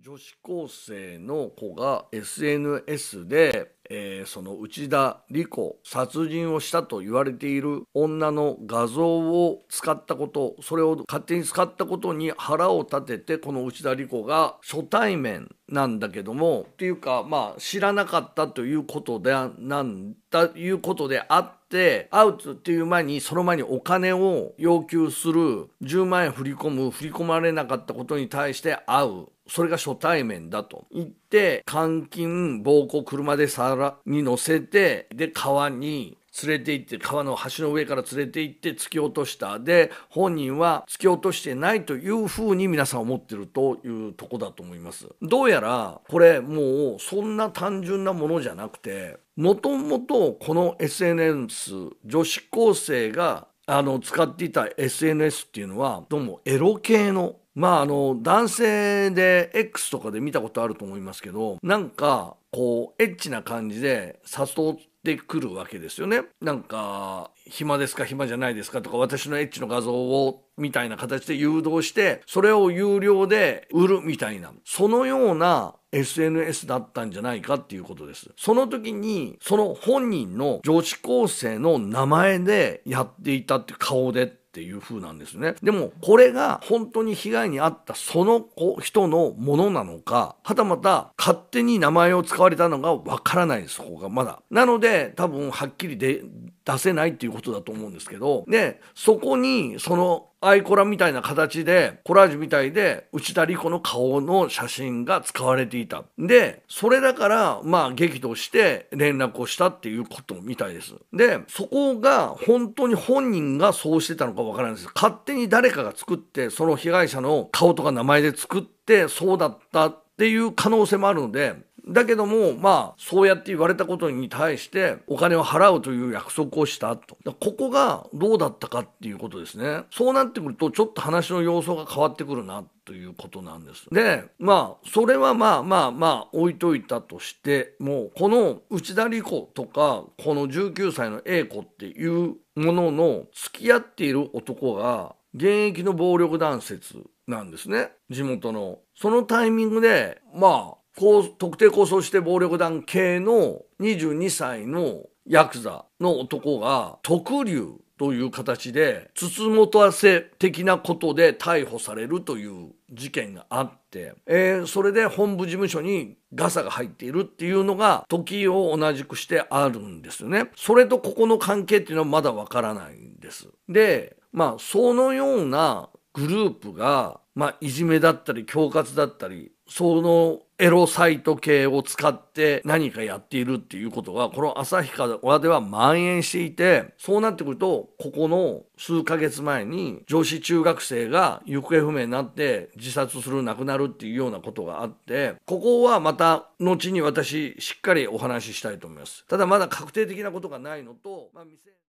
女子高生の子が SNS で、えー、その内田理子殺人をしたと言われている女の画像を使ったことそれを勝手に使ったことに腹を立ててこの内田理子が初対面なんだけどもっていうかまあ知らなかったということでなんだいうことであって。アウトっていう前にその前にお金を要求する10万円振り込む振り込まれなかったことに対して会うそれが初対面だと言って、監禁、暴行、車で皿に乗せて、で、川に連れて行って、川の橋の上から連れて行って突き落とした。で、本人は突き落としてないというふうに皆さん思ってるというとこだと思います。どうやら、これもうそんな単純なものじゃなくて、もともとこの SNS 女子高生があの使っていた SNS っていうのはどうもエロ系のまああの男性で X とかで見たことあると思いますけどなんかこうエッチな感じで誘ってくるわけですよね。なんか、暇ですか暇じゃないですかとか、私のエッチの画像を、みたいな形で誘導して、それを有料で売るみたいな、そのような SNS だったんじゃないかっていうことです。その時に、その本人の女子高生の名前でやっていたって顔でっていう風なんですね。でもこれが本当に被害に遭ったその人のものなのか、はたまた勝手に名前を使われたのがわからないです、そこがまだ。なので多分はっきりで出せないっていうことだと思うんですけど、で、そこに、その、アイコラみたいな形で、コラージュみたいで、内田理子の顔の写真が使われていた。で、それだから、まあ、激怒して連絡をしたっていうことみたいです。で、そこが本当に本人がそうしてたのかわからないです。勝手に誰かが作って、その被害者の顔とか名前で作って、そうだったっていう可能性もあるので、だけども、まあ、そうやって言われたことに対して、お金を払うという約束をしたと。ここがどうだったかっていうことですね。そうなってくると、ちょっと話の様相が変わってくるな。ということなんです。で、まあ、それはまあまあまあ置いといたとしても、この内田理子とか、この19歳の A 子っていうものの付き合っている男が、現役の暴力団説なんですね。地元の。そのタイミングで、まあ、こう特定抗争して暴力団系の22歳のヤクザの男が特流という形で筒元あせ的なことで逮捕されるという事件があって、えー、それで本部事務所にガサが入っているっていうのが時を同じくしてあるんですよね。それとここの関係っていうのはまだわからないんです。で、まあそのようなグループが、まあ、いじめだったり恐喝だったりそのエロサイト系を使って何かやっているっていうことが、この旭川では蔓延していて、そうなってくると、ここの数ヶ月前に女子中学生が行方不明になって自殺する、亡くなるっていうようなことがあって、ここはまた後に私しっかりお話ししたいと思います。ただまだ確定的なことがないのと、まあ